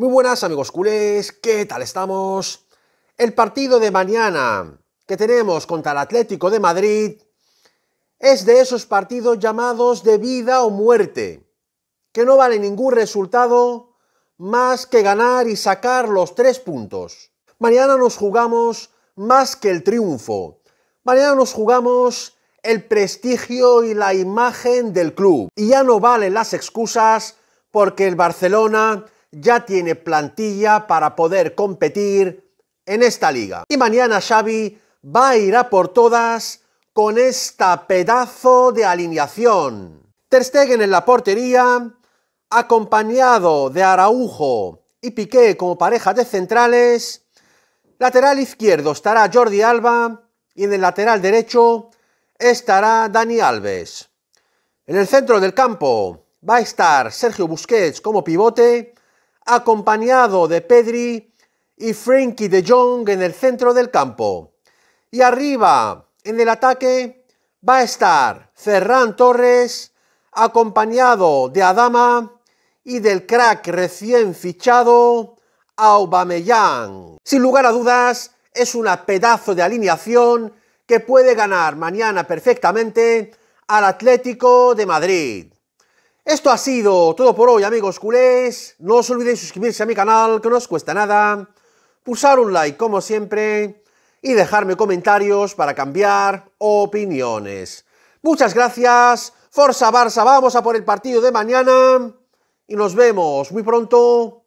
Muy buenas amigos culés, ¿qué tal estamos? El partido de mañana que tenemos contra el Atlético de Madrid es de esos partidos llamados de vida o muerte, que no vale ningún resultado más que ganar y sacar los tres puntos. Mañana nos jugamos más que el triunfo. Mañana nos jugamos el prestigio y la imagen del club. Y ya no valen las excusas porque el Barcelona ya tiene plantilla para poder competir en esta liga. Y mañana Xavi va a ir a por todas con esta pedazo de alineación. Ter Stegen en la portería, acompañado de Araujo y Piqué como pareja de centrales. Lateral izquierdo estará Jordi Alba y en el lateral derecho estará Dani Alves. En el centro del campo va a estar Sergio Busquets como pivote acompañado de Pedri y Frankie de Jong en el centro del campo. Y arriba, en el ataque, va a estar Ferran Torres, acompañado de Adama y del crack recién fichado, Aubameyang. Sin lugar a dudas, es una pedazo de alineación que puede ganar mañana perfectamente al Atlético de Madrid. Esto ha sido todo por hoy, amigos culés. No os olvidéis suscribirse a mi canal, que no os cuesta nada. Pulsar un like, como siempre. Y dejarme comentarios para cambiar opiniones. Muchas gracias. Forza Barça, vamos a por el partido de mañana. Y nos vemos muy pronto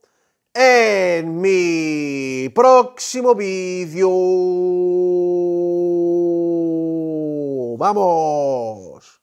en mi próximo vídeo. ¡Vamos!